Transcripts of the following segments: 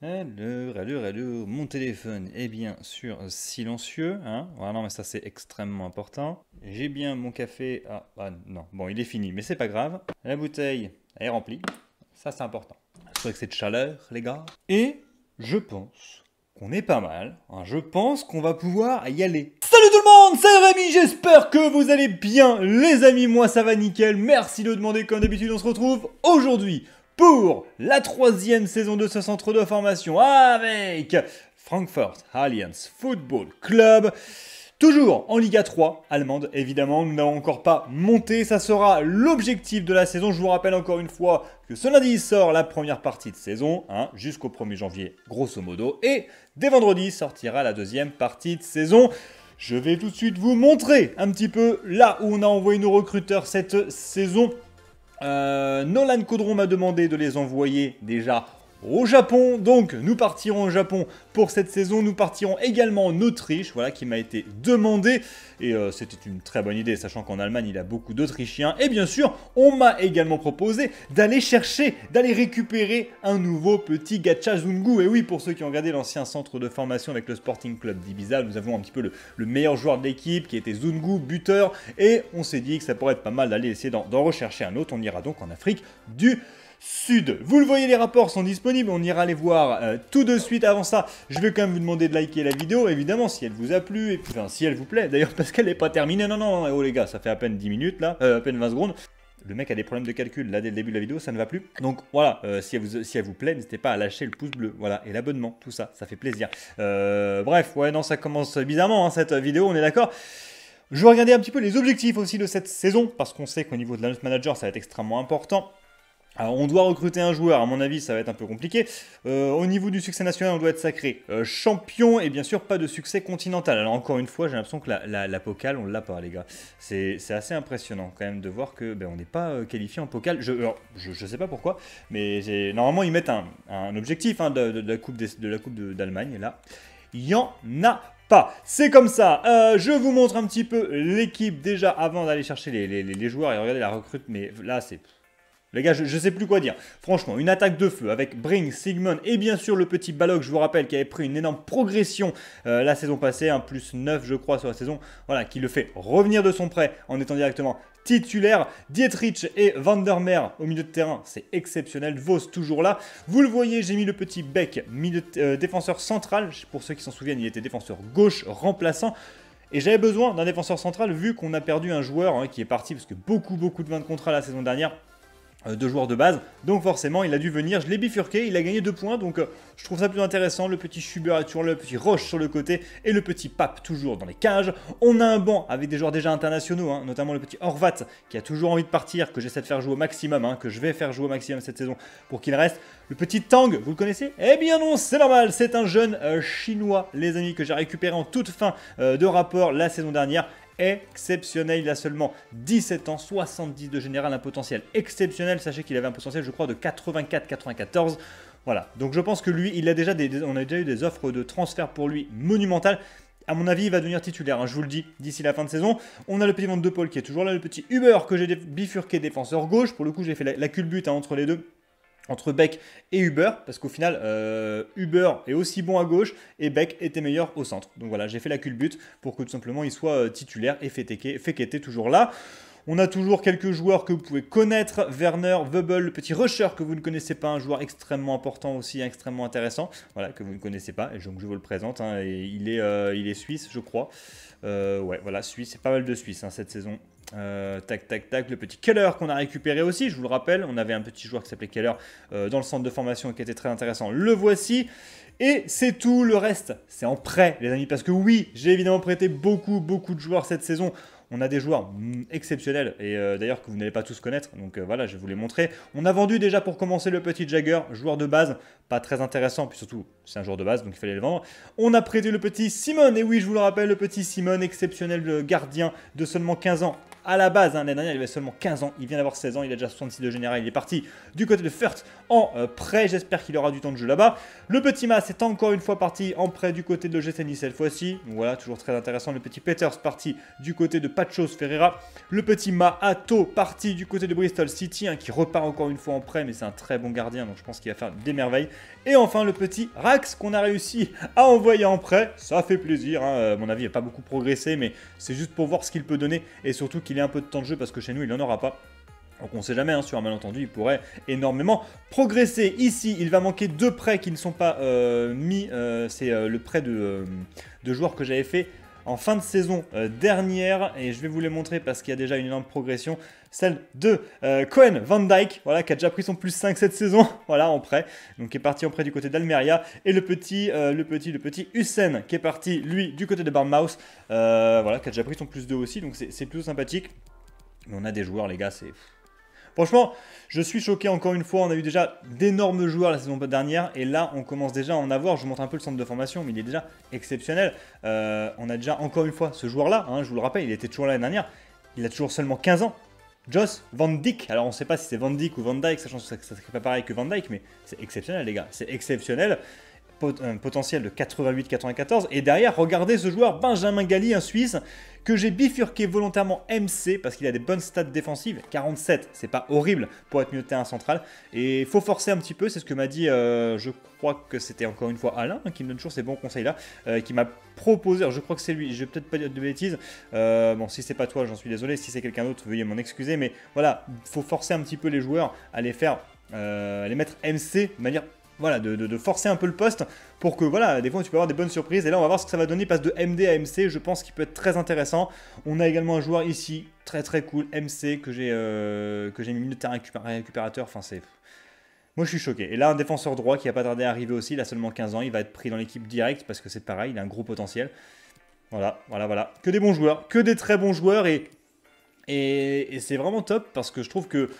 Alors, alors, alors, mon téléphone est bien sûr silencieux, hein non, mais ça c'est extrêmement important. J'ai bien mon café, ah, ah, non, bon il est fini, mais c'est pas grave. La bouteille est remplie, ça c'est important. que c'est de chaleur, les gars. Et je pense qu'on est pas mal, hein. je pense qu'on va pouvoir y aller. Salut tout le monde, c'est Rémi, j'espère que vous allez bien les amis, moi ça va nickel, merci de demander comme d'habitude, on se retrouve aujourd'hui pour la troisième saison de ce centre de formation avec Frankfurt Allianz Football Club. Toujours en Liga 3 allemande, évidemment, nous n'avons encore pas monté, ça sera l'objectif de la saison. Je vous rappelle encore une fois que ce lundi sort la première partie de saison, hein, jusqu'au 1er janvier grosso modo, et dès vendredi sortira la deuxième partie de saison. Je vais tout de suite vous montrer un petit peu là où on a envoyé nos recruteurs cette saison. Euh, Nolan Caudron m'a demandé de les envoyer déjà au Japon. Donc nous partirons au Japon pour cette saison. Nous partirons également en Autriche, voilà qui m'a été demandé. Et euh, c'était une très bonne idée, sachant qu'en Allemagne il y a beaucoup d'Autrichiens. Et bien sûr, on m'a également proposé d'aller chercher, d'aller récupérer un nouveau petit gacha Zungu. Et oui, pour ceux qui ont regardé l'ancien centre de formation avec le Sporting Club d'Ibiza, nous avons un petit peu le, meilleur joueur de l'équipe qui était Zungu, buteur. Et on s'est dit que ça pourrait être pas mal d'aller essayer d'en rechercher un autre. On ira donc en Afrique du Sud. Vous le voyez, les rapports sont disponibles, on ira les voir euh, tout de suite. Avant ça, je vais quand même vous demander de liker la vidéo, évidemment, si elle vous a plu, et puis, enfin, si elle vous plaît, d'ailleurs, parce qu'elle n'est pas terminée. Non, non, non, oh les gars, ça fait à peine 10 minutes, là, euh, à peine 20 secondes. Le mec a des problèmes de calcul, là, dès le début de la vidéo, ça ne va plus. Donc voilà, euh, si, elle vous, si elle vous plaît, n'hésitez pas à lâcher le pouce bleu, voilà, et l'abonnement, tout ça, ça fait plaisir. bref, ouais, non, ça commence bizarrement, hein, cette vidéo, on est d'accord je vais regarder un petit peu les objectifs aussi de cette saison, parce qu'on sait qu'au niveau de note Manager, ça va être extrêmement important on doit recruter un joueur, à mon avis ça va être un peu compliqué. Euh, au niveau du succès national, on doit être sacré euh, champion et bien sûr pas de succès continental. Alors encore une fois, j'ai l'impression que la, la, on l'a pas les gars. C'est assez impressionnant quand même de voir que ben, on n'est pas euh, qualifié en pocal. Je, je, sais pas pourquoi, mais normalement ils mettent un, objectif hein, de, de, la Coupe d'Allemagne là, il n'y en a pas. C'est comme ça. je vous montre un petit peu l'équipe déjà avant d'aller chercher les, joueurs. Et regarder la recrute, mais là, c'est les gars, je, je, sais plus quoi dire. Franchement, une attaque de feu avec Bring, Sigmund et bien sûr le petit Balog, je vous rappelle, qui avait pris une énorme progression euh, la saison passée, un plus 9 je crois sur la saison, voilà, qui le fait revenir de son prêt en étant directement titulaire. Dietrich et Vandermeer au milieu de terrain, c'est exceptionnel. Vos toujours là. Vous le voyez, j'ai mis le petit Beck, euh, défenseur central. Pour ceux qui s'en souviennent, il était défenseur gauche remplaçant. Et j'avais besoin d'un défenseur central vu qu'on a perdu un joueur hein, qui est parti parce que beaucoup beaucoup de 20 de contrat la saison dernière. Euh, deux joueurs de base. Donc forcément, il a dû venir. Je l'ai bifurqué, il a gagné deux points. Donc euh, je trouve ça plus intéressant. Le petit Schubert est toujours le petit Roche sur le côté et le petit Pape toujours dans les cages. On a un banc avec des joueurs déjà internationaux, hein, notamment le petit Horvat qui a toujours envie de partir, que j'essaie de faire jouer au maximum, hein, que je vais faire jouer au maximum cette saison pour qu'il reste. Le petit Tang, vous le connaissez Eh bien non, c'est normal, c'est un jeune euh, chinois, les amis, que j'ai récupéré en toute fin de rapport la saison dernière exceptionnel. Il a seulement 17 ans, 70 de général, un potentiel exceptionnel. Sachez qu'il avait un potentiel, je crois, de 84-94. Voilà, donc je pense que lui, il a déjà des, on a déjà eu des offres de transfert pour lui monumentales à mon avis, il va devenir titulaire, hein, je vous le dis, d'ici la fin de saison. On a le petit de Paul qui est toujours là, le petit Uber que j'ai bifurqué défenseur gauche. Pour le coup, j'ai fait la, culbute hein, entre les deux entre Beck et Uber, parce qu'au final, euh, Uber est aussi bon à gauche et Beck était meilleur au centre. Donc voilà, j'ai fait la culbute pour que tout simplement il soit euh, titulaire et était toujours là. On a toujours quelques joueurs que vous pouvez connaître, Werner, Webel, petit rusher que vous ne connaissez pas, un joueur extrêmement important aussi, extrêmement intéressant, voilà, que vous ne connaissez pas, et donc je vous le présente, hein, il, est, euh, il est suisse, je crois. ouais, voilà, Suisse, c'est pas mal de Suisse hein, cette saison. Euh, tac, tac, tac. Le petit Keller qu'on a récupéré aussi, je vous le rappelle. On avait un petit joueur qui s'appelait Keller euh, dans le centre de formation qui était très intéressant. Le voici. Et c'est tout. Le reste, c'est en prêt, les amis. Parce que oui, j'ai évidemment prêté beaucoup, beaucoup de joueurs cette saison. On a des joueurs mm, exceptionnels et euh, d'ailleurs que vous n'allez pas tous connaître. Donc voilà, je vais vous les montrer. On a vendu déjà pour commencer le petit Jagger, joueur de base, pas très intéressant, puis surtout c'est un jour de base, donc il fallait le vendre. On a prêté le petit Simon, et oui, je vous le rappelle, le petit Simon, exceptionnel gardien de seulement 15 ans. À la base, hein, l'année dernière, il avait seulement 15 ans, il vient d'avoir 16 ans, il a déjà 66 de général, il est parti du côté de Furt en euh, prêt, j'espère qu'il aura du temps de jeu là-bas. Le petit Mas est encore une fois parti en prêt du côté de l'OGC cette fois-ci, voilà, toujours très intéressant. Le petit Peters parti du côté de Pachos Ferreira. Le petit Ma Mahato parti du côté de Bristol City, hein, qui repart encore une fois en prêt, mais c'est un très bon gardien, donc je pense qu'il va faire des merveilles. Et enfin, le petit qu'on a réussi à envoyer en prêt, ça fait plaisir. À hein. euh, mon avis, il n'a pas beaucoup progressé, mais c'est juste pour voir ce qu'il peut donner et surtout qu'il ait un peu de temps de jeu parce que chez nous, il n'en aura pas. Donc on ne sait jamais, hein, sur un malentendu, il pourrait énormément progresser. Ici, il va manquer deux prêts qui ne sont pas euh, mis. Euh, c'est le prêt de, de joueurs que j'avais fait en fin de saison euh, dernière. Et je vais vous les montrer parce qu'il y a déjà une énorme progression. Celle de euh, Cohen Van Dyke, voilà, qui a déjà pris son plus 5 cette saison, voilà, en prêt. Donc qui est parti en prêt du côté d'Almeria. Et le petit, euh, le petit, le petit Hussein, qui est parti, lui, du côté de Barmouth. voilà, qui a déjà pris son plus 2 aussi. Donc c'est plutôt sympathique. Mais on a des joueurs, les gars, c'est Franchement, je suis choqué encore une fois. On a eu déjà d'énormes joueurs la saison dernière et là, on commence déjà à en avoir. Je vous montre un peu le centre de formation, mais il est déjà exceptionnel. Euh, on a déjà encore une fois ce joueur-là. Hein, je vous le rappelle, il était toujours là l'année dernière. Il a toujours seulement 15 ans. Joss Van Dyck. Alors on ne sait pas si c'est Van Dyck ou Van Dyke, sachant que ça ne serait pas pareil que Van Dyck, mais c'est exceptionnel les gars, c'est exceptionnel un potentiel de 88-94. Et derrière, regardez ce joueur, Benjamin Galli, un Suisse, que j'ai bifurqué volontairement MC parce qu'il a des bonnes stats défensives. 47, c'est pas horrible pour être mieux de terrain central. Et il faut forcer un petit peu, c'est ce que m'a dit, euh, je crois que c'était encore une fois Alain, hein, qui me donne toujours ces bons conseils-là, euh, qui m'a proposé, alors je crois que c'est lui, je vais peut-être pas dire de bêtises, euh, bon si c'est pas toi j'en suis désolé, si c'est quelqu'un d'autre veuillez m'en excuser, mais voilà, faut forcer un petit peu les joueurs à les faire les mettre MC de manière voilà, de, forcer un peu le poste pour que, voilà, des fois tu peux avoir des bonnes surprises. Et là, on va voir ce que ça va donner. Il passe de MD à MC, je pense qu'il peut être très intéressant. On a également un joueur ici, très très cool, MC, que j'ai euh, que j'ai mis de terrain récupérateur. Enfin, c'est. Moi, je suis choqué. Et là, un défenseur droit qui a pas tardé à arriver aussi, il a seulement 15 ans. Il va être pris dans l'équipe directe parce que c'est pareil, il a un gros potentiel. Voilà, voilà, voilà. Que des bons joueurs, que des très bons joueurs. Et et, c'est vraiment top parce que je trouve que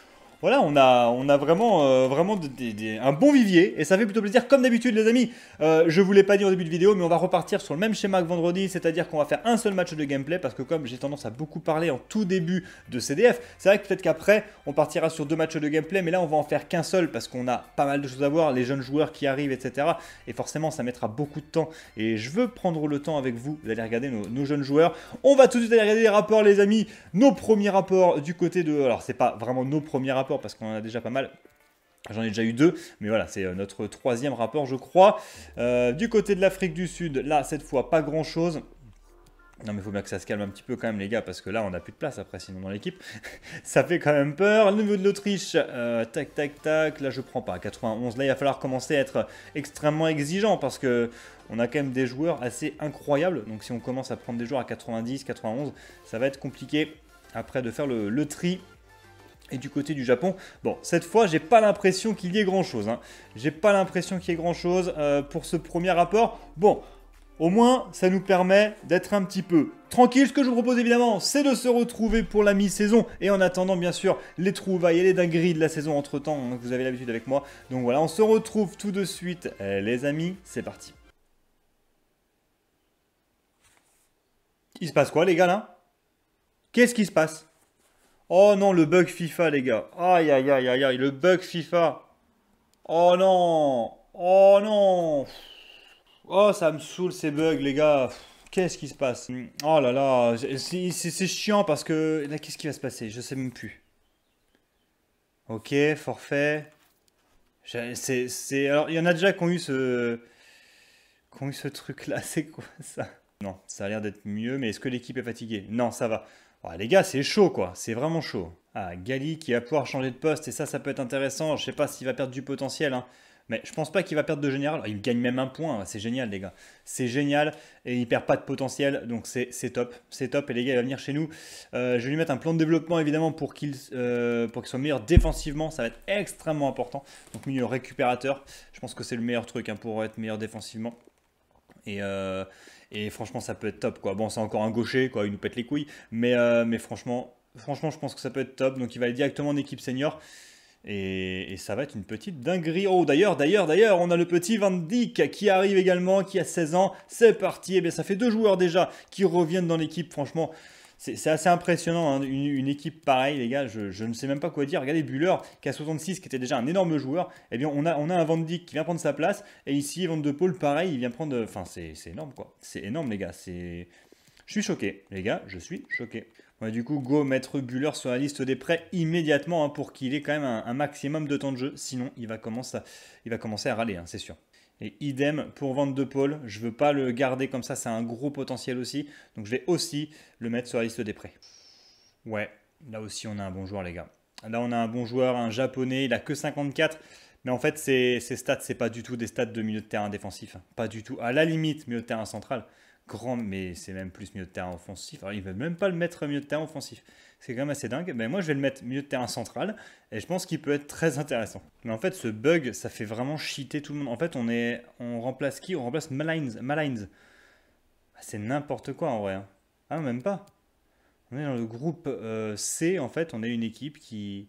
voilà, on a, on a vraiment, euh, vraiment un bon vivier et ça fait plutôt plaisir. Comme d'habitude, les amis, euh, je vous l'ai pas dit au début de vidéo, mais on va repartir sur le même schéma que vendredi, c'est-à-dire qu'on va faire un seul match de gameplay parce que comme j'ai tendance à beaucoup parler en tout début de CDF, c'est vrai que peut-être qu'après on partira sur deux matchs de gameplay, mais là on va en faire qu'un seul parce qu'on a pas mal de choses à voir, les jeunes joueurs qui arrivent, etc. Et forcément, ça mettra beaucoup de temps et je veux prendre le temps avec vous d'aller regarder nos, nos, jeunes joueurs. On va tout de suite aller regarder les rapports, les amis, nos premiers rapports du côté de. Alors, c'est pas vraiment nos premiers rapports parce qu'on en a déjà pas mal. J'en ai déjà eu deux, mais voilà, c'est euh, notre troisième rapport, je crois. Euh, du côté de l'Afrique du Sud, là, cette fois, pas grand-chose. Non mais il faut bien que ça se calme un petit peu quand même les gars parce que là on n'a plus de place après sinon dans l'équipe ça fait quand même peur. le niveau de l'Autriche, euh, tac tac tac, là je prends pas 91. Là il va falloir commencer à être extrêmement exigeant parce que on a quand même des joueurs assez incroyables. Donc si on commence à prendre des joueurs à 90, 91, ça va être compliqué après de faire le, le tri. Et du côté du Japon, bon, cette fois, j'ai pas l'impression qu'il y ait grand chose. Hein. J'ai pas l'impression qu'il y ait grand chose euh, pour ce premier rapport. Bon, au moins, ça nous permet d'être un petit peu tranquille. Ce que je vous propose évidemment, c'est de se retrouver pour la mi-saison. Et en attendant, bien sûr, les trouvailles et les dingueries de la saison entre temps. Hein, que vous avez l'habitude avec moi. Donc voilà, on se retrouve tout de suite, euh, les amis. C'est parti. Il se passe quoi, les gars, là Qu'est-ce qui se passe Oh non, le bug FIFA, les gars. Aïe, aïe, aïe, aïe, aïe, le bug FIFA. Oh non. Oh non. Oh, ça me saoule ces bugs, les gars. Qu'est-ce qui se passe Oh là là, c'est chiant parce que... Là, qu'est-ce qui va se passer Je sais même plus. Ok, forfait. C'est... Alors, il y en a déjà qui ont eu ce... Qui ont eu ce truc-là, c'est quoi ça non, ça a l'air d'être mieux, mais est-ce que l'équipe est fatiguée Non, ça va. Oh, les gars, c'est chaud, quoi. C'est vraiment chaud. Ah, Gali qui va pouvoir changer de poste, et ça, ça peut être intéressant. Je sais pas s'il va perdre du potentiel, hein. Mais je pense pas qu'il va perdre de général. Il gagne même un point. C'est génial, les gars. C'est génial. Et il perd pas de potentiel. Donc c'est top. C'est top. Et les gars, il va venir chez nous. Euh, je vais lui mettre un plan de développement, évidemment, euh, pour qu'il soit meilleur défensivement. Ça va être extrêmement important. Donc milieu récupérateur. Je pense que c'est le meilleur truc hein, pour être meilleur défensivement. Et, euh, et franchement, ça peut être top. Quoi. Bon, c'est encore un gaucher, quoi, il nous pète les couilles. Mais, euh, mais franchement, franchement, je pense que ça peut être top. Donc il va aller directement en équipe senior. Et, et, ça va être une petite dinguerie. Oh, d'ailleurs, d'ailleurs, d'ailleurs, on a le petit Van Dijk qui arrive également, qui a 16 ans. C'est parti. Et eh bien, ça fait deux joueurs déjà qui reviennent dans l'équipe. Franchement, c'est assez impressionnant, hein. une, équipe pareille, les gars, je, ne sais même pas quoi dire. Regardez Buller, qui a 66, qui était déjà un énorme joueur, eh bien on a, on a un Van Dijk qui vient prendre sa place, et ici Van de Paul, pareil, il vient prendre... Enfin, c'est énorme, quoi. C'est énorme, les gars, Je suis choqué, les gars, je suis choqué. Ouais, du coup, go mettre Buller sur la liste des prêts immédiatement hein, pour qu'il ait quand même un, maximum de temps de jeu. Sinon, il va commencer à, il va commencer à râler, hein, c'est sûr. Et idem pour vendre de Paul, je ne veux pas le garder comme ça, c'est un gros potentiel aussi. Donc je vais aussi le mettre sur la liste des prêts. Ouais, là aussi on a un bon joueur les gars. Là on a un bon joueur, un japonais, il a que 54. Mais en fait ces, stats stats, c'est pas du tout des stats de milieu de terrain défensif. Pas du tout. À la limite, milieu de terrain central. Grand, mais c'est même plus milieu de terrain offensif. Alors il ne même pas le mettre milieu de terrain offensif. C'est quand même assez dingue. Mais moi, je vais le mettre milieu de terrain central et je pense qu'il peut être très intéressant. Mais en fait, ce bug, ça fait vraiment cheater tout le monde. En fait, on, est, on remplace qui On remplace Malines. Malines. Ah, c'est n'importe quoi en vrai. Hein. Ah, même pas. On est dans le groupe euh, C, en fait, on est une équipe qui.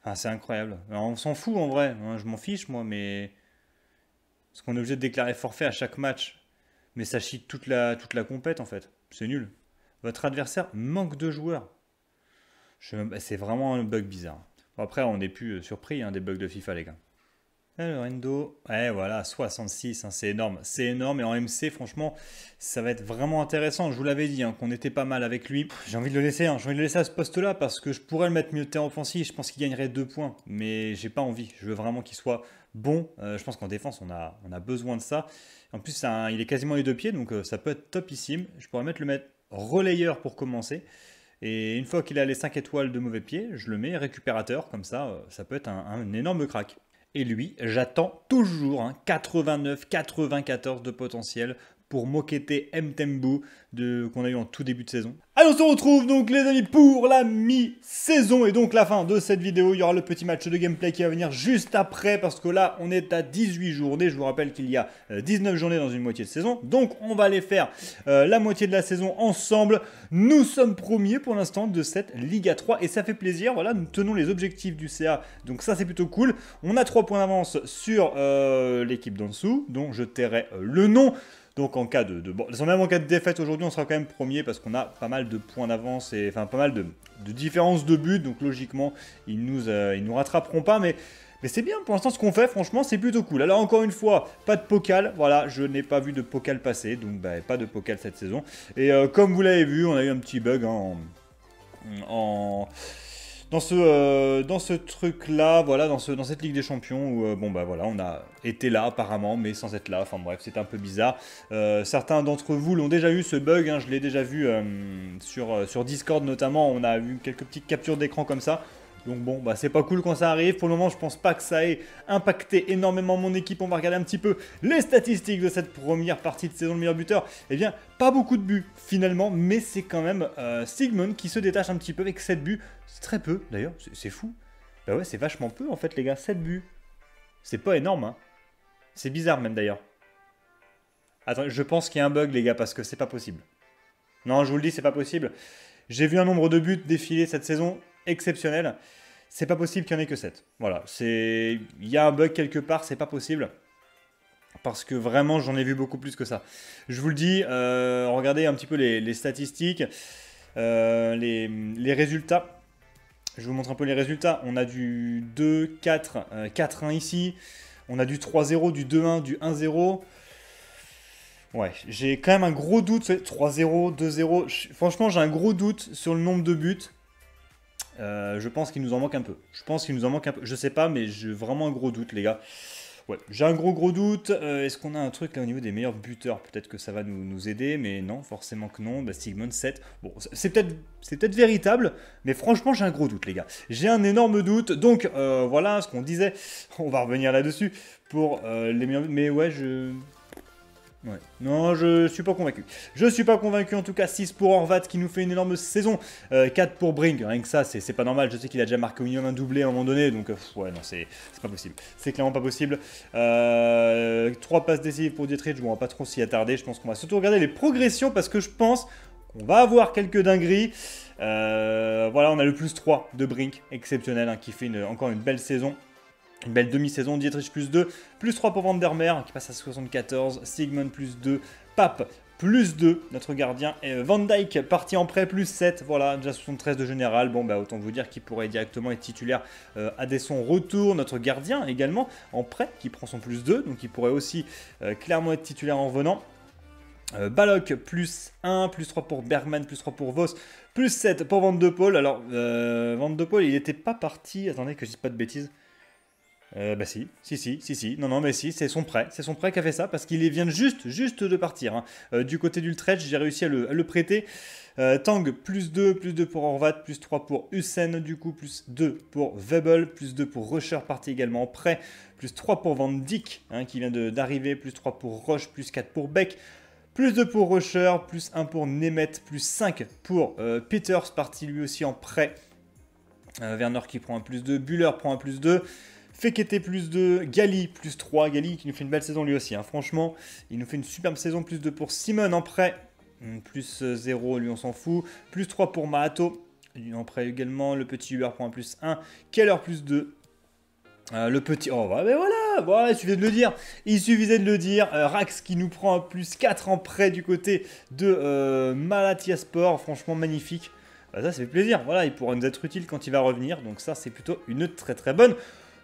Enfin, c'est incroyable. on s'en fout en vrai. Hein, je m'en fiche, moi, mais. Parce qu'on est obligé de déclarer forfait à chaque match. Mais ça cheat toute la, toute la compète en fait. C'est nul. Votre adversaire manque de joueurs. C'est vraiment un bug bizarre. après, on n'est plus euh, surpris hein, des bugs de FIFA, les gars. Alors, Endo, voilà, 66, hein, c'est énorme. C'est énorme. Et en MC, franchement, ça va être vraiment intéressant. Je vous l'avais dit, hein, qu'on était pas mal avec lui. J'ai envie de le laisser, j'ai envie de laisser à ce poste-là parce que je pourrais le mettre mieux de terrain offensif. Je pense qu'il gagnerait deux points, mais j'ai pas envie. Je veux vraiment qu'il soit bon. Euh, je pense qu'en défense, on a, besoin de ça. En plus, il est quasiment les deux pieds, donc euh, ça peut être topissime. Je pourrais mettre le mettre relayeur pour commencer. Et une fois qu'il a les 5 étoiles de mauvais pied, je le mets récupérateur, comme ça, euh, ça peut être un, énorme crack. Et lui, j'attends toujours un hein, 89-94 de potentiel pour moqueter Mtembu, qu'on a eu en tout début de saison. Allez, on se retrouve donc les amis pour la mi-saison et donc la fin de cette vidéo. Il y aura le petit match de gameplay qui va venir juste après parce que là, on est à 18 journées. Je vous rappelle qu'il y a 19 euh, journées dans une moitié de saison. Donc, on va aller faire euh, la moitié de la saison ensemble. Nous sommes premiers pour l'instant de cette Liga 3 et ça fait plaisir. Voilà, nous tenons les objectifs du CA. Donc ça, c'est plutôt cool. On a 3 points d'avance sur euh, l'équipe d'en dessous dont je tairai le nom. Donc en cas de... de... en même en cas de défaite aujourd'hui, on sera quand même premier parce qu'on a pas mal de points d'avance et enfin pas mal de, différences de but. Donc logiquement, ils nous, euh, ils nous rattraperont pas. Mais mais c'est bien pour l'instant ce qu'on fait, franchement, c'est plutôt cool. Alors encore une fois, pas de Pokal, voilà, je n'ai pas vu de Pokal passer, donc bah, pas de Pokal cette saison. Et euh, comme vous l'avez vu, on a eu un petit bug hein, en... en dans ce, euh, dans ce truc-là, voilà, dans, ce, dans cette Ligue des Champions où, euh, bon, bah voilà, on a été là apparemment, mais sans être là. Enfin bref, c'est un peu bizarre. Euh, certains d'entre vous l'ont déjà eu ce bug, hein, je l'ai déjà vu sur, sur Discord notamment. On a eu quelques petites captures d'écran comme ça donc bon, bah c'est pas cool quand ça arrive. Pour le moment, je pense pas que ça ait impacté énormément mon équipe. On va regarder un petit peu les statistiques de cette première partie de saison. Le meilleur buteur, eh bien, pas beaucoup de buts finalement, mais c'est quand même euh, Sigmund qui se détache un petit peu avec 7 buts. C'est très peu d'ailleurs, c'est fou. Bah ouais, c'est vachement peu en fait les gars, 7 buts. C'est pas énorme, hein. C'est bizarre même d'ailleurs. Attends, je pense qu'il y a un bug les gars, parce que c'est pas possible. Non, je vous le dis, c'est pas possible. J'ai vu un nombre de buts défiler cette saison exceptionnel. C'est pas possible qu'il n'y en ait que 7. Voilà, c'est il y a un bug quelque part, c'est pas possible. Parce que vraiment, j'en ai vu beaucoup plus que ça. Je vous le dis, euh, regardez un petit peu les, statistiques, euh, les, résultats. Je vous montre un peu les résultats. On a du 2, 4, 4-1 ici. On a du 3-0, du 2-1, du 1-0. Ouais, j'ai quand même un gros doute. 3-0, 2-0. Franchement, j'ai un gros doute sur le nombre de buts. Euh, je pense qu'il nous en manque un peu. Je pense qu'il nous en manque un peu. Je sais pas, mais j'ai vraiment un gros doute, les gars. Ouais, j'ai un gros gros doute. Euh, est-ce qu'on a un truc là au niveau des meilleurs buteurs Peut-être que ça va nous, aider, mais non, forcément que non. Bah, Sigmund 7, bon, c'est peut-être c'est peut-être véritable, mais franchement j'ai un gros doute les gars. J'ai un énorme doute. Donc euh, voilà ce qu'on disait. On va revenir là-dessus pour les meilleurs. Mais ouais, je non, je suis pas convaincu. Je suis pas convaincu en tout cas. 6 pour Horvat qui nous fait une énorme saison. 4 euh, pour Brink. Rien que ça, c'est pas normal. Je sais qu'il a déjà marqué au minimum un doublé à un moment donné. Donc, euh, ouais, non, c'est pas possible. C'est clairement pas possible. 3 euh, passes décisives pour Dietrich. Bon, on va pas trop s'y attarder. Je pense qu'on va surtout regarder les progressions parce que je pense qu'on va avoir quelques dingueries. voilà, on a le plus 3 de Brink. Exceptionnel hein, qui fait encore une belle saison. Une belle demi-saison, Dietrich plus 2, plus 3 pour Vandermeer qui passe à 74, Sigmund plus 2, Pape plus 2, notre gardien et euh, Van Dyke parti en prêt plus 7, voilà déjà 73 de général, bon bah autant vous dire qu'il pourrait directement être titulaire euh, à dès son retour, notre gardien également en prêt qui prend son plus 2, donc il pourrait aussi euh, clairement être titulaire en venant. Euh, plus 1, plus 3 pour Bergman, plus 3 pour Vos, plus 7 pour Van de Paul. Alors, Van de Paul, il n'était pas parti. Attendez que je dise pas de bêtises. Euh, bah si, si, si, si, si, non, non, mais si, c'est son prêt, c'est son prêt qui a fait ça, parce qu'il vient juste, juste de partir. Hein. Euh, du côté Edge, j'ai réussi à le, prêter. Euh, Tang, plus 2, plus 2 pour Horvat, plus 3 pour Hussein, du coup, plus 2 pour Vebel, plus 2 pour Rusher, parti également en prêt, plus 3 pour Van Dyck, hein, qui vient d'arriver, plus 3 pour Roche, plus 4 pour Beck, plus 2 pour Rusher, plus 1 pour Nemeth, plus 5 pour Peters, parti lui aussi en prêt. Werner qui prend un plus 2, Buller prend un plus 2. Fekete plus 2, Gali plus 3, Gali qui nous fait une belle saison lui aussi, hein. franchement, il nous fait une superbe saison, plus 2 pour Simon en prêt, hmm, plus 0, euh, lui on s'en fout, plus 3 pour Mahato, en prêt également, le petit Uber prend plus 1, Keller plus 2, euh, le petit. Oh, bah, voilà, voilà, bah, il suffisait de le dire. Il suffisait de le dire. Euh, Rax qui nous prend plus 4 en prêt du côté de Malatiasport, Sport. Franchement, magnifique. Bah, ça, ça fait plaisir. Voilà, il pourra nous être utile quand il va revenir. Donc, ça, c'est plutôt une très très bonne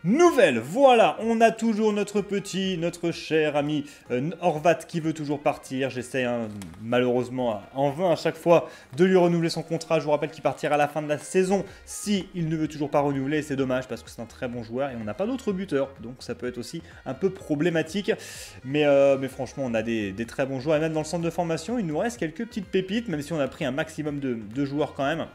nouvelle. Voilà, on a toujours notre petit, notre cher ami euh, Horvat qui veut toujours partir. J'essaie hein, malheureusement en vain à chaque fois de lui renouveler son contrat. Je vous rappelle qu'il partira à la fin de la saison si il ne veut toujours pas renouveler. C'est dommage parce que c'est un très bon joueur et on n'a pas d'autres buteurs. Donc ça peut être aussi un peu problématique. Mais, euh, franchement, on a des, très bons joueurs. Et même dans le centre de formation, il nous reste quelques petites pépites, même si on a pris un maximum de joueurs quand même.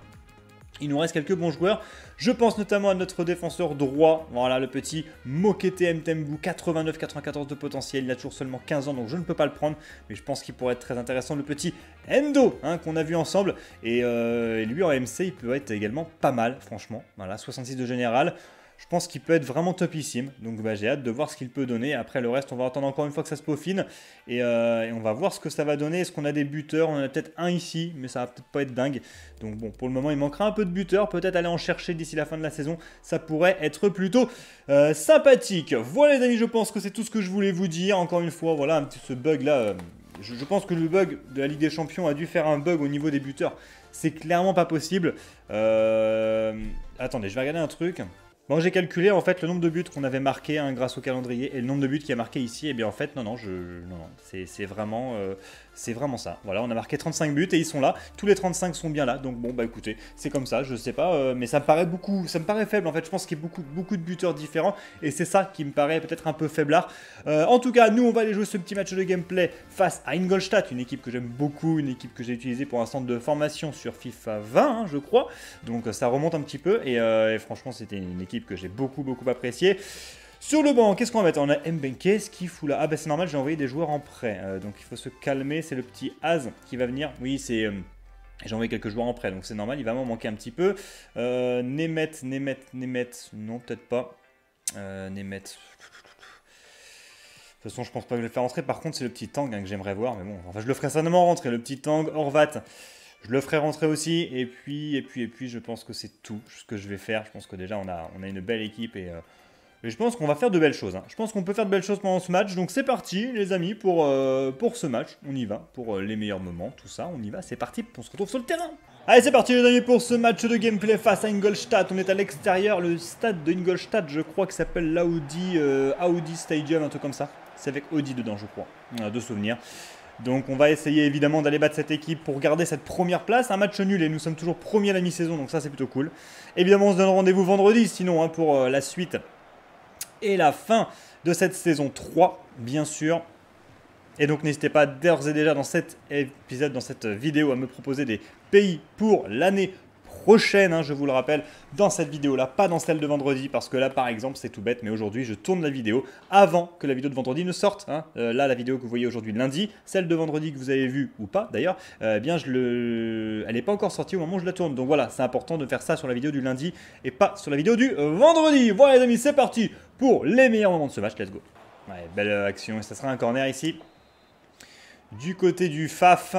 Il nous reste quelques bons joueurs. Je pense notamment à notre défenseur droit, voilà le petit Mokete Mtembu, 89-94 de potentiel, il a toujours seulement 15 ans donc je ne peux pas le prendre, mais je pense qu'il pourrait être très intéressant, le petit Endo hein, qu'on a vu ensemble, et, euh, et lui en MC il peut être également pas mal franchement, voilà 66 de général, je pense qu'il peut être vraiment topissime. Donc bah, j'ai hâte de voir ce qu'il peut donner. Après le reste, on va attendre encore une fois que ça se peaufine. Euh, et, on va voir ce que ça va donner. Est-ce qu'on a des buteurs On en a peut-être un ici, mais ça va peut-être pas être dingue. Donc bon, pour le moment, il manquera un peu de buteurs. Peut-être aller en chercher d'ici la fin de la saison. Ça pourrait être plutôt euh, sympathique. Voilà les amis, je pense que c'est tout ce que je voulais vous dire. Encore une fois, voilà, ce bug là... Euh, je, pense que le bug de la Ligue des Champions a dû faire un bug au niveau des buteurs. C'est clairement pas possible. Attendez, je vais regarder un truc. Bon, j'ai calculé en fait le nombre de buts qu'on avait marqué hein, grâce au calendrier et le nombre de buts qui a marqué ici. Et eh bien en fait, non, non, je, c'est vraiment, euh, vraiment ça. Voilà, on a marqué 35 buts et ils sont là. Tous les 35 sont bien là. Donc bon, bah écoutez, c'est comme ça. Je sais pas, euh, mais ça me paraît beaucoup, ça me paraît faible. En fait, je pense qu'il y a beaucoup, beaucoup de buteurs différents et c'est ça qui me paraît peut-être un peu faiblard. Euh, en tout cas, nous, on va aller jouer ce petit match de gameplay face à Ingolstadt, une équipe que j'aime beaucoup, une équipe que j'ai utilisée pour un centre de formation sur FIFA 20, hein, je crois. Donc ça remonte un petit peu et, et franchement, c'était une équipe que j'ai beaucoup, beaucoup apprécié Sur le banc, qu'est-ce qu'on va mettre On a quest ce qu'il fout là. Ah bah c'est normal, j'ai envoyé des joueurs en prêt. Euh, donc il faut se calmer, c'est le petit as qui va venir. Oui, c'est... Euh, j'ai envoyé quelques joueurs en prêt, donc c'est normal, il va m'en manquer un petit peu. Euh, Nemet, Nemet, non, peut-être pas. Euh, Nemet... De toute façon, je pense pas que je vais le faire rentrer. Par contre, c'est le petit Tang hein, que j'aimerais voir. Mais bon, enfin, je le ferai certainement rentrer. Le petit Tang, Horvat. Je le ferai rentrer aussi. Et puis, et puis, et puis, je pense que c'est tout ce que je vais faire. Je pense que déjà, on a, on a une belle équipe et, euh, je pense qu'on va faire de belles choses. Hein. Je pense qu'on peut faire de belles choses pendant ce match. Donc, c'est parti, les amis, pour, euh, pour ce match. On y va pour euh, les meilleurs moments, tout ça. On y va, c'est parti. On se retrouve sur le terrain. Allez, c'est parti, les amis, pour ce match de gameplay face à Ingolstadt. On est à l'extérieur, le stade de Ingolstadt, je crois, qui s'appelle l'Audi Audi Stadium, un truc comme ça. C'est avec Audi dedans, je crois. On a deux souvenirs. Donc on va essayer évidemment d'aller battre cette équipe pour garder cette première place. Un match nul et nous sommes toujours premiers à la mi-saison, donc ça c'est plutôt cool. Évidemment on se donne rendez-vous vendredi sinon hein, pour euh, la suite et la fin de cette saison 3, bien sûr. Et donc n'hésitez pas d'ores et déjà dans cet épisode, dans cette vidéo, à me proposer des pays pour l'année prochaine, hein, je vous le rappelle, dans cette vidéo-là, pas dans celle de vendredi, parce que là, par exemple, c'est tout bête, mais aujourd'hui, je tourne la vidéo avant que la vidéo de vendredi ne sorte. Hein. Euh, là, la vidéo que vous voyez aujourd'hui lundi, celle de vendredi que vous avez vue ou pas d'ailleurs, euh, eh bien, je le... elle n'est pas encore sortie au moment où je la tourne. Donc voilà, c'est important de faire ça sur la vidéo du lundi et pas sur la vidéo du euh, vendredi. Voilà les amis, c'est parti pour les meilleurs moments de ce match. Let's go. belle action, et ça sera un corner ici. Du côté du FAF,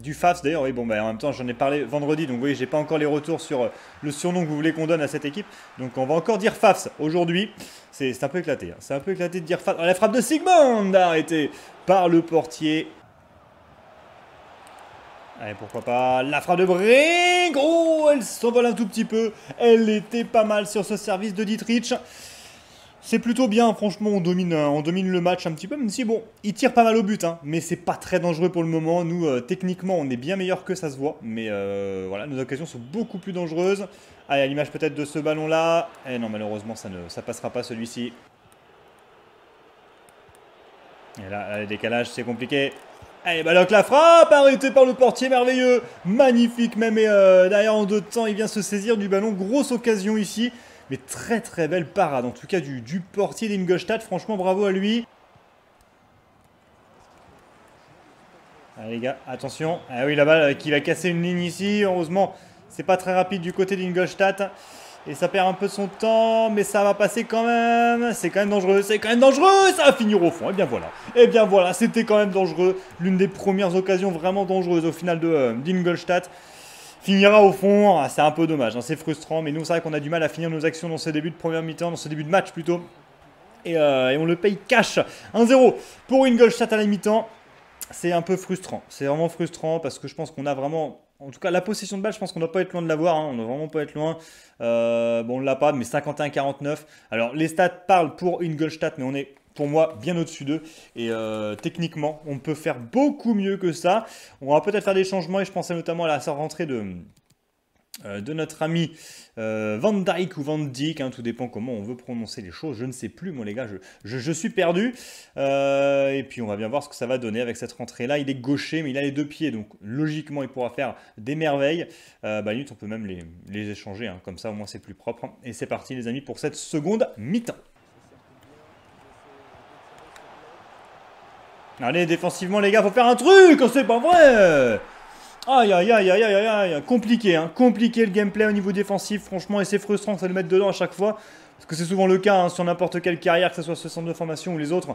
du Fafs. D'ailleurs, oui, bon, bah, en même temps, j'en ai parlé vendredi, donc vous voyez, j'ai pas encore les retours sur euh, le surnom que vous voulez qu'on donne à cette équipe. Donc, on va encore dire Fafs aujourd'hui. C'est un peu éclaté, hein. c'est un peu éclaté de dire Fafs. Ah, la frappe de Sigmund arrêtée par le portier. Allez, pourquoi pas la frappe de Brink Oh, elle s'envole un tout petit peu. Elle était pas mal sur ce service de Dietrich. C'est plutôt bien, franchement, on domine, euh, on domine le match un petit peu, même si bon, il tire pas mal au but, hein. mais c'est pas très dangereux pour le moment. Nous, euh, techniquement, on est bien meilleur que ça se voit, mais euh, voilà, nos occasions sont beaucoup plus dangereuses. Allez, à l'image peut-être de ce ballon-là. Eh non, malheureusement, ça ne ça passera pas celui-ci. Et là, le décalage c'est compliqué. Allez, eh Baloc ben, la frappe, arrêtée par le portier merveilleux. Magnifique même, et derrière en deux temps, il vient se saisir du ballon. Grosse occasion ici. Mais très très belle parade, en tout cas du, portier d'Ingolstadt. Franchement, bravo à lui. Allez les gars, attention. Ah oui, la balle euh, qu'il a casser une ligne ici. Heureusement, c'est pas très rapide du côté d'Ingolstadt. Et ça perd un peu son temps, mais ça va passer quand même. C'est quand même dangereux, c'est quand même dangereux. Ça va finir au fond. Et eh bien voilà. Et eh bien voilà, c'était quand même dangereux. L'une des premières occasions vraiment dangereuses au final de euh, d'Ingolstadt finira au fond. Ah, c'est un peu dommage, hein, c'est frustrant. Mais nous, c'est vrai qu'on a du mal à finir nos actions dans ce début de première mi-temps, dans ce début de match plutôt. Euh, et, on le paye cash. 1-0 pour Ingolstadt à la mi-temps. C'est un peu frustrant. C'est vraiment frustrant parce que je pense qu'on a vraiment en tout cas, la possession de balle, je pense qu'on doit pas être loin de l'avoir. Hein. On doit vraiment pas être loin. Euh, bon, on ne l'a pas, mais 51-49. Alors, les stats parlent pour une Ingolstadt, mais on est pour moi bien au-dessus d'eux. Et euh, techniquement, on peut faire beaucoup mieux que ça. On va peut-être faire des changements et je pensais notamment à la rentrée de, euh, de notre ami euh, Van Dyke ou Van Dyke, hein, tout dépend comment on veut prononcer les choses, je ne sais plus moi les gars, je, suis perdu. et puis on va bien voir ce que ça va donner avec cette rentrée là, il est gaucher mais il a les deux pieds, donc logiquement il pourra faire des merveilles. bah on peut même les, échanger, hein. comme ça au moins c'est plus propre. Et c'est parti les amis pour cette seconde mi-temps. Allez, défensivement, les gars, faut faire un truc hein, C'est pas vrai Aïe, aïe, aïe, aïe, aïe, aïe, compliqué, hein, compliqué le gameplay au niveau défensif, franchement, et c'est frustrant de ça le mettre dedans à chaque fois, parce que c'est souvent le cas, hein, sur n'importe quelle carrière, que ce soit 62 formations ou les autres,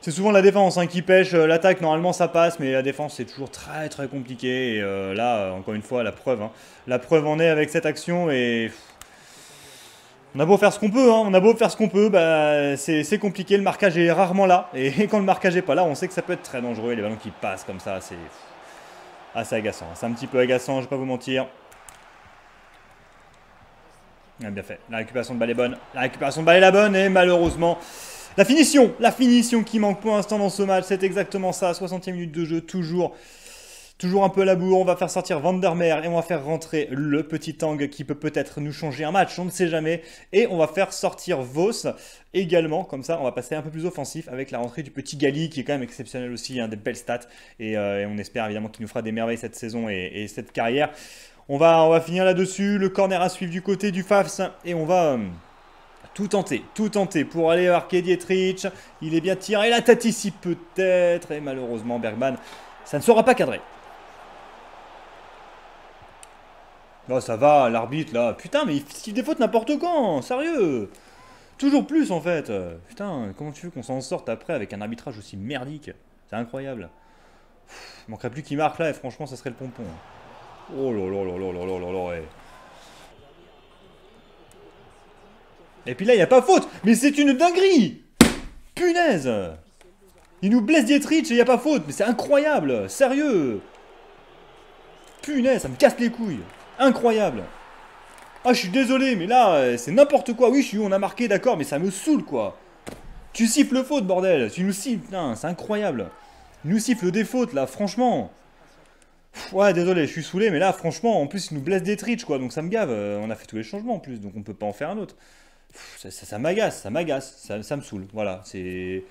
c'est souvent la défense hein, qui pêche. Euh, l'attaque, normalement, ça passe, mais la défense, c'est toujours très très compliqué. Et euh, là, euh, encore une fois, la preuve. Hein. La preuve en est avec cette action. Et on a beau faire ce qu'on peut, hein, on a beau faire ce qu'on peut, bah, c'est compliqué, le marquage est rarement là. Et quand le marquage n'est pas là, on sait que ça peut être très dangereux. les ballons qui passent comme ça, c'est assez agaçant. C'est un petit peu agaçant, je vais pas vous mentir. Ah, bien fait. La récupération de balle est bonne. La récupération de balle est la bonne. Et malheureusement, la finition, la finition qui manque pour l'instant dans ce match, c'est exactement ça. 60e minute de jeu, toujours Toujours un peu à la boue, on va faire sortir Vandermeer et on va faire rentrer le petit Tang qui peut peut-être nous changer un match, on ne sait jamais. Et on va faire sortir Vos également, comme ça on va passer un peu plus offensif avec la rentrée du petit Gali qui est quand même exceptionnel aussi, a hein, des belles stats. Euh, et, on espère évidemment qu'il nous fera des merveilles cette saison et, cette carrière. On va, finir là-dessus, le corner à suivre du côté du Fafs et on va... Euh, tout tenter, tout tenter pour aller marquer Dietrich. Il est bien tiré. La tête ici peut-être. Et malheureusement, Bergman, ça ne sera pas cadré. ça va, l'arbitre, là. Putain, mais il fait des fautes n'importe quand, sérieux Toujours plus, en fait Putain, comment tu veux qu'on s'en sorte après avec un arbitrage aussi merdique C'est incroyable. Pff, manquerait plus qu'il marque, là, et franchement, ça serait le pompon. Oh là là là là là là là là, Et puis là, il n'y a pas faute Mais c'est une dinguerie Punaise Il nous blesse Dietrich et il n'y a pas faute Mais c'est incroyable Sérieux Punaise, ça me casse les couilles Incroyable Ah, je suis désolé, mais là, euh, c'est n'importe quoi. Oui, suis, on a marqué, d'accord, mais ça me saoule, quoi. Tu siffles le faute, bordel. Tu nous siffles, putain, c'est incroyable. nous siffle des fautes, là, franchement. ouais, désolé, je suis saoulé, mais là, franchement, en plus, il nous blesse des triches, quoi, donc ça me gave. Euh, on a fait tous les changements, en plus, donc on peut pas en faire un autre. ça m'agace, ça m'agace, ça, me saoule. Voilà, c'est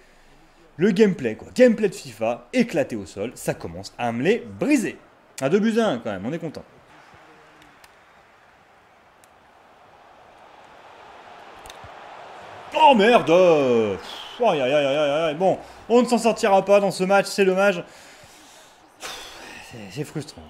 le gameplay, quoi. Gameplay de FIFA, éclaté au sol, ça commence à me les briser. À 2 buts 1 quand même, on est content. Oh merde euh, Bon, on ne s'en sortira pas dans ce match, c'est dommage. C'est frustrant.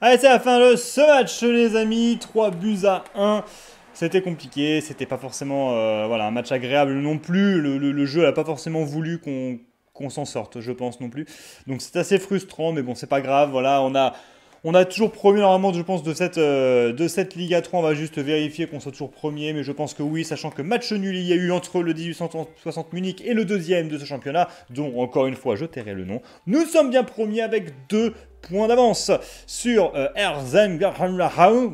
Allez, c'est la fin de ce match, les amis. 3 buts à 1. C'était compliqué, c'était pas forcément euh, voilà, un match agréable non plus. Le, jeu n'a pas forcément voulu qu'on qu'on s'en sorte, je pense non plus. Donc c'est assez frustrant, mais bon, c'est pas grave. Voilà, on a on a toujours premier normalement, je pense, de cette, euh, de cette Liga 3. On va juste vérifier qu'on soit toujours premier, mais je pense que oui, sachant que match nul il y a eu entre le 1860 Munich et le deuxième de ce championnat, dont encore une fois je tairai le nom. Nous sommes bien premiers avec deux points d'avance sur euh,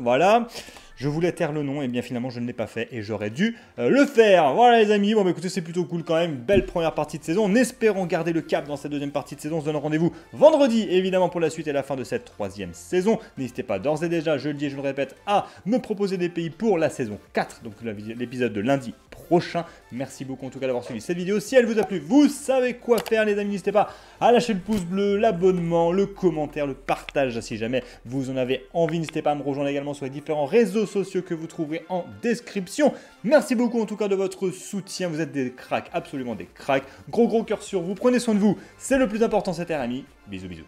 voilà. Je voulais taire le nom, et bien finalement je ne l'ai pas fait et j'aurais dû euh, le faire. Voilà les amis, bon bah écoutez c'est plutôt cool quand même, belle première partie de saison. n'espérons garder le cap dans cette deuxième partie de saison, on se donne rendez-vous vendredi évidemment pour la suite et la fin de cette troisième saison. N'hésitez pas d'ores et déjà, je le dis et je le répète, à me proposer des pays pour la saison 4, donc l'épisode de lundi prochain. Merci beaucoup en tout cas d'avoir suivi cette vidéo. Si elle vous a plu, vous savez quoi faire les amis. N'hésitez pas à lâcher le pouce bleu, l'abonnement, le commentaire, le partage si jamais vous en avez envie. N'hésitez pas à me rejoindre également sur les différents réseaux sociaux que vous trouverez en description. Merci beaucoup en tout cas de votre soutien. Vous êtes des cracks, absolument des cracks. Gros gros cœur sur vous. Prenez soin de vous. C'est le plus important, c'était amis. Bisous bisous.